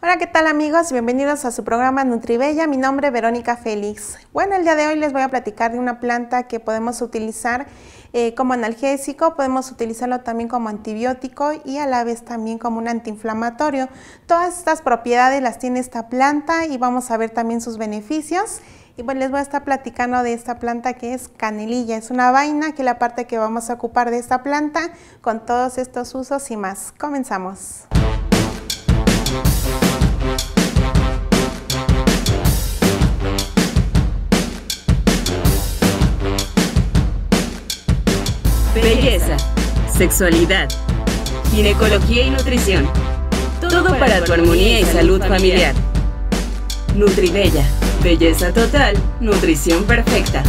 Hola, ¿qué tal amigos? Bienvenidos a su programa Nutribella. Mi nombre es Verónica Félix. Bueno, el día de hoy les voy a platicar de una planta que podemos utilizar eh, como analgésico, podemos utilizarlo también como antibiótico y a la vez también como un antiinflamatorio. Todas estas propiedades las tiene esta planta y vamos a ver también sus beneficios. Y bueno, les voy a estar platicando de esta planta que es canelilla. Es una vaina que es la parte que vamos a ocupar de esta planta con todos estos usos y más. Comenzamos. belleza, sexualidad, ginecología y nutrición. Todo para tu armonía y salud familiar. Nutribella, belleza total, nutrición perfecta.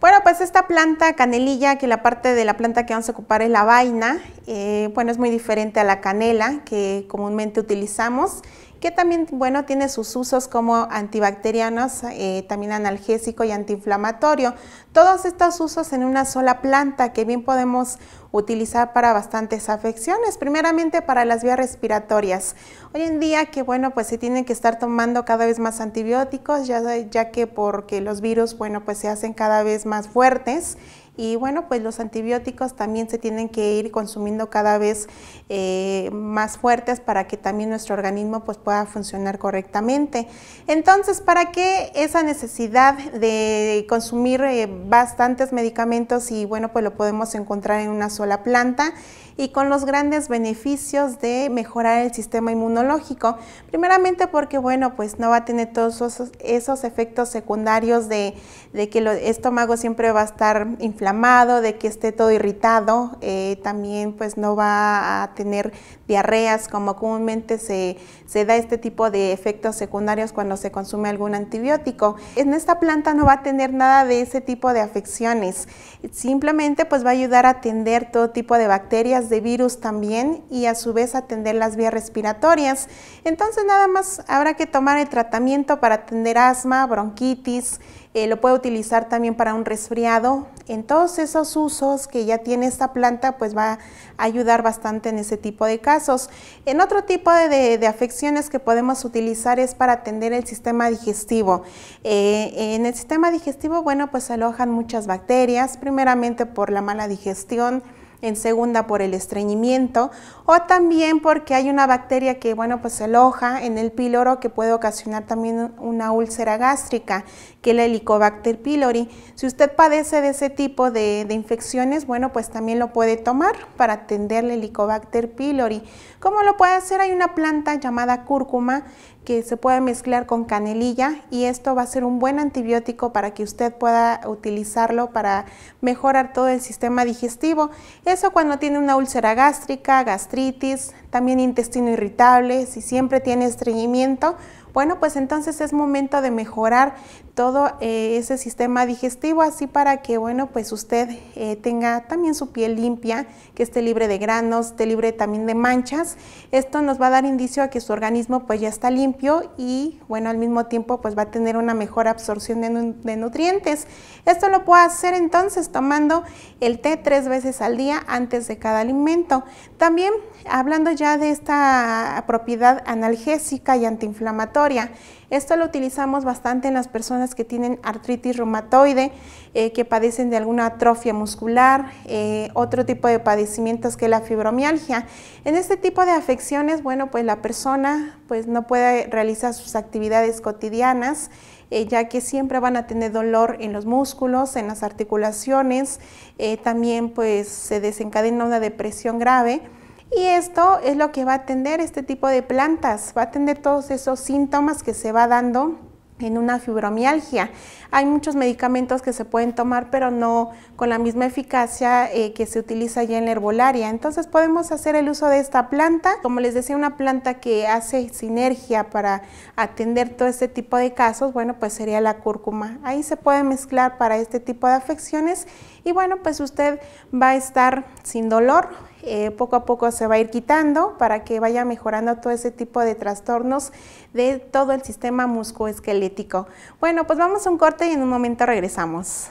Bueno, pues esta planta canelilla, que la parte de la planta que vamos a ocupar es la vaina, eh, bueno, es muy diferente a la canela que comúnmente utilizamos que también, bueno, tiene sus usos como antibacterianos, eh, también analgésico y antiinflamatorio. Todos estos usos en una sola planta que bien podemos utilizar para bastantes afecciones, primeramente para las vías respiratorias. Hoy en día que bueno, pues se tienen que estar tomando cada vez más antibióticos, ya, ya que porque los virus, bueno, pues se hacen cada vez más fuertes y bueno, pues los antibióticos también se tienen que ir consumiendo cada vez eh, más fuertes para que también nuestro organismo pues, pueda funcionar correctamente. Entonces, ¿para qué esa necesidad de consumir eh, bastantes medicamentos? Y bueno, pues lo podemos encontrar en una sola planta y con los grandes beneficios de mejorar el sistema inmunológico. Primeramente porque, bueno, pues no va a tener todos esos, efectos secundarios de, que el estómago siempre va a estar inflamado, de que esté todo irritado, eh, también pues no va a tener diarreas como comúnmente se, se da este tipo de efectos secundarios cuando se consume algún antibiótico. En esta planta no va a tener nada de ese tipo de afecciones, simplemente pues va a ayudar a atender todo tipo de bacterias de virus también y a su vez atender las vías respiratorias. Entonces nada más habrá que tomar el tratamiento para atender asma, bronquitis, eh, lo puede utilizar también para un resfriado. En todos esos usos que ya tiene esta planta, pues va a ayudar bastante en ese tipo de casos. En otro tipo de, afecciones que podemos utilizar es para atender el sistema digestivo. Eh, en el sistema digestivo, bueno, pues se alojan muchas bacterias, primeramente por la mala digestión, en segunda por el estreñimiento o también porque hay una bacteria que, bueno, pues se aloja en el píloro que puede ocasionar también una úlcera gástrica, que es la Helicobacter pylori. Si usted padece de ese tipo de, de infecciones, bueno, pues también lo puede tomar para atender la Helicobacter pylori. ¿Cómo lo puede hacer? Hay una planta llamada cúrcuma que se puede mezclar con canelilla y esto va a ser un buen antibiótico para que usted pueda utilizarlo para mejorar todo el sistema digestivo. Eso cuando tiene una úlcera gástrica, gastritis, también intestino irritable, si siempre tiene estreñimiento, bueno, pues entonces es momento de mejorar todo eh, ese sistema digestivo, así para que, bueno, pues usted eh, tenga también su piel limpia, que esté libre de granos, esté libre también de manchas. Esto nos va a dar indicio a que su organismo pues ya está limpio y, bueno, al mismo tiempo pues va a tener una mejor absorción de, de nutrientes. Esto lo puede hacer entonces tomando el té tres veces al día antes de cada alimento. También hablando ya de esta propiedad analgésica y antiinflamatoria, esto lo utilizamos bastante en las personas que tienen artritis reumatoide, eh, que padecen de alguna atrofia muscular, eh, otro tipo de padecimientos que la fibromialgia. En este tipo de afecciones, bueno, pues la persona pues no puede realizar sus actividades cotidianas, eh, ya que siempre van a tener dolor en los músculos, en las articulaciones, también pues se desencadena una depresión grave. Y esto es lo que va a atender este tipo de plantas, va a atender todos esos síntomas que se va dando en una fibromialgia. Hay muchos medicamentos que se pueden tomar, pero no con la misma eficacia eh, que se utiliza ya en la herbolaria. Entonces podemos hacer el uso de esta planta, como les decía, una planta que hace sinergia para atender todo este tipo de casos, bueno, pues sería la cúrcuma. Ahí se puede mezclar para este tipo de afecciones y bueno, pues usted va a estar sin dolor, eh, poco a poco se va a ir quitando para que vaya mejorando todo ese tipo de trastornos de todo el sistema musculoesquelético. Bueno, pues vamos a un corte y en un momento regresamos.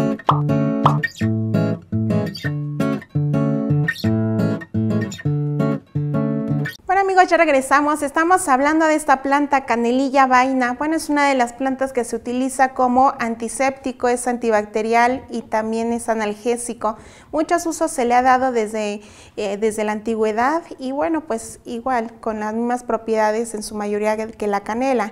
ya regresamos. Estamos hablando de esta planta canelilla vaina. Bueno, es una de las plantas que se utiliza como antiséptico, es antibacterial y también es analgésico. Muchos usos se le ha dado desde, eh, desde la antigüedad y bueno, pues igual, con las mismas propiedades en su mayoría que la canela.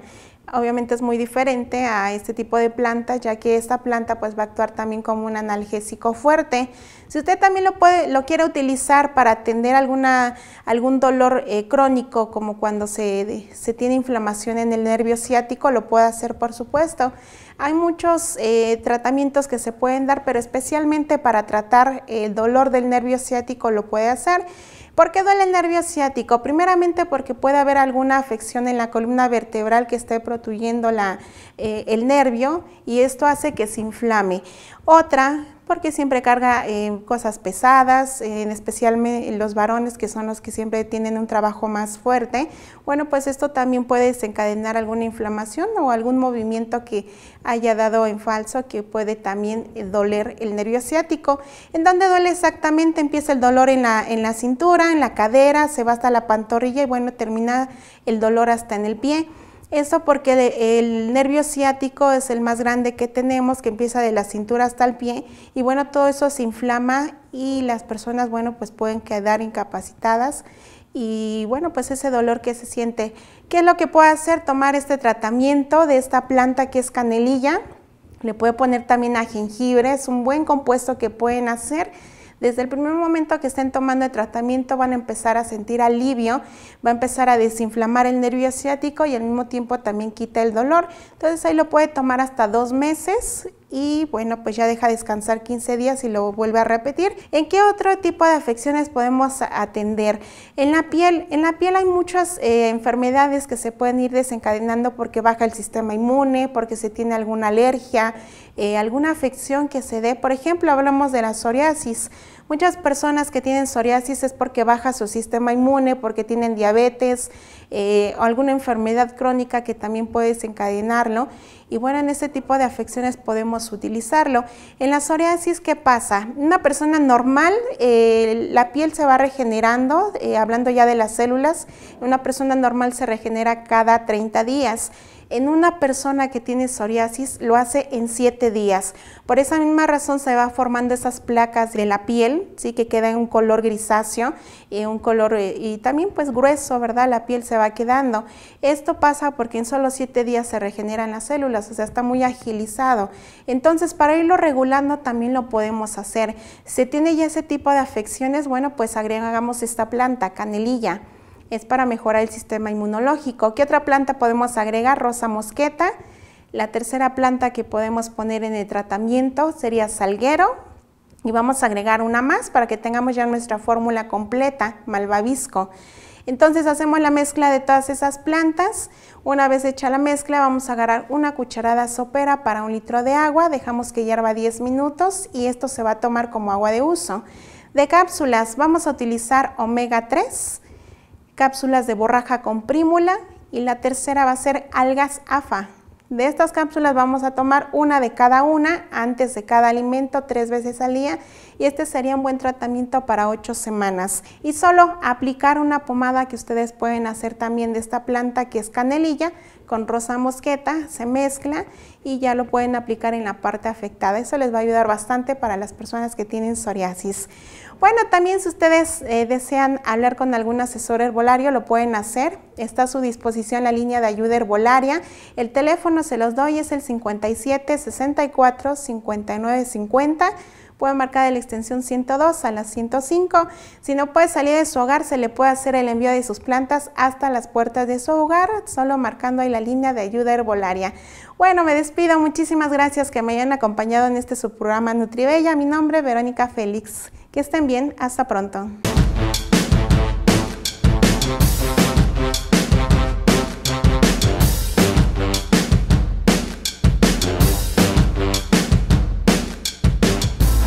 Obviamente es muy diferente a este tipo de planta, ya que esta planta pues va a actuar también como un analgésico fuerte. Si usted también lo, puede, lo quiere utilizar para atender alguna, algún dolor eh, crónico, como cuando se, tiene inflamación en el nervio ciático, lo puede hacer por supuesto. Hay muchos eh, tratamientos que se pueden dar, pero especialmente para tratar el dolor del nervio ciático lo puede hacer. ¿Por qué duele el nervio ciático? Primeramente porque puede haber alguna afección en la columna vertebral que esté protuyendo eh, el nervio y esto hace que se inflame. Otra, porque siempre carga eh, cosas pesadas, eh, en especial los varones que son los que siempre tienen un trabajo más fuerte. Bueno, pues esto también puede desencadenar alguna inflamación o algún movimiento que haya dado en falso que puede también eh, doler el nervio asiático. ¿En dónde duele exactamente? Empieza el dolor en la, en la cintura, en la cadera, se va hasta la pantorrilla y bueno, termina el dolor hasta en el pie. Eso porque el nervio ciático es el más grande que tenemos, que empieza de la cintura hasta el pie, y bueno, todo eso se inflama y las personas, bueno, pues pueden quedar incapacitadas y bueno, pues ese dolor que se siente. ¿Qué es lo que puede hacer? Tomar este tratamiento de esta planta que es canelilla, le puede poner también a jengibre, es un buen compuesto que pueden hacer desde el primer momento que estén tomando el tratamiento van a empezar a sentir alivio, va a empezar a desinflamar el nervio asiático y al mismo tiempo también quita el dolor. Entonces ahí lo puede tomar hasta dos meses y bueno, pues ya deja descansar 15 días y lo vuelve a repetir. ¿En qué otro tipo de afecciones podemos atender? En la piel, en la piel hay muchas eh, enfermedades que se pueden ir desencadenando porque baja el sistema inmune, porque se tiene alguna alergia, eh, alguna afección que se dé. Por ejemplo, hablamos de la psoriasis. Muchas personas que tienen psoriasis es porque baja su sistema inmune, porque tienen diabetes eh, o alguna enfermedad crónica que también puede desencadenarlo. Y bueno, en este tipo de afecciones podemos utilizarlo. En la psoriasis, ¿qué pasa? Una persona normal, eh, la piel se va regenerando, eh, hablando ya de las células, una persona normal se regenera cada 30 días en una persona que tiene psoriasis lo hace en siete días. Por esa misma razón se va formando esas placas de la piel, sí que queda en un color grisáceo y un color eh, y también pues grueso, ¿verdad? La piel se va quedando. Esto pasa porque en solo siete días se regeneran las células, o sea, está muy agilizado. Entonces, para irlo regulando también lo podemos hacer. Si tiene ya ese tipo de afecciones, bueno, pues agregamos esta planta, canelilla es para mejorar el sistema inmunológico. ¿Qué otra planta podemos agregar? Rosa mosqueta. La tercera planta que podemos poner en el tratamiento sería salguero. Y vamos a agregar una más para que tengamos ya nuestra fórmula completa, malvavisco. Entonces hacemos la mezcla de todas esas plantas. Una vez hecha la mezcla vamos a agarrar una cucharada sopera para un litro de agua. Dejamos que hierva 10 minutos y esto se va a tomar como agua de uso. De cápsulas vamos a utilizar omega 3 cápsulas de borraja con prímula y la tercera va a ser algas AFA. De estas cápsulas vamos a tomar una de cada una antes de cada alimento tres veces al día y este sería un buen tratamiento para ocho semanas. Y solo aplicar una pomada que ustedes pueden hacer también de esta planta que es canelilla con rosa mosqueta, se mezcla y ya lo pueden aplicar en la parte afectada. Eso les va a ayudar bastante para las personas que tienen psoriasis. Bueno, también si ustedes eh, desean hablar con algún asesor herbolario, lo pueden hacer. Está a su disposición la línea de ayuda herbolaria. El teléfono se los doy, es el 57 64 59 50. Pueden marcar de la extensión 102 a la 105. Si no puede salir de su hogar, se le puede hacer el envío de sus plantas hasta las puertas de su hogar, solo marcando ahí la línea de ayuda herbolaria. Bueno, me despido. Muchísimas gracias que me hayan acompañado en este subprograma Nutribella. Mi nombre es Verónica Félix estén bien, hasta pronto.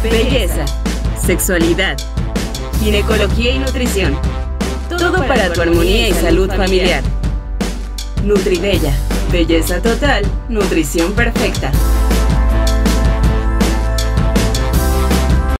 Belleza, sexualidad, ginecología y nutrición. Todo para tu armonía y salud familiar. Nutribella, belleza total, nutrición perfecta.